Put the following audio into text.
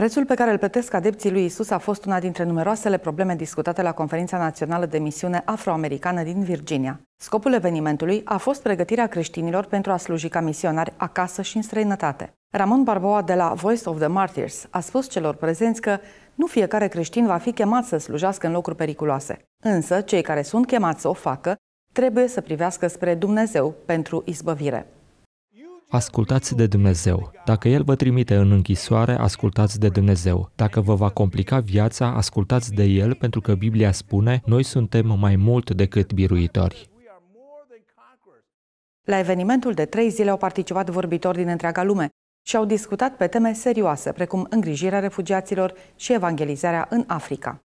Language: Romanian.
Prețul pe care îl plătesc adepții lui Isus a fost una dintre numeroasele probleme discutate la Conferința Națională de Misiune Afroamericană din Virginia. Scopul evenimentului a fost pregătirea creștinilor pentru a sluji ca misionari acasă și în străinătate. Ramon Barboa de la Voice of the Martyrs a spus celor prezenți că nu fiecare creștin va fi chemat să slujească în locuri periculoase, însă cei care sunt chemați să o facă trebuie să privească spre Dumnezeu pentru izbăvire. Ascultați de Dumnezeu. Dacă El vă trimite în închisoare, ascultați de Dumnezeu. Dacă vă va complica viața, ascultați de El, pentru că Biblia spune, noi suntem mai mult decât biruitori. La evenimentul de trei zile au participat vorbitori din întreaga lume și au discutat pe teme serioase, precum îngrijirea refugiaților și evangelizarea în Africa.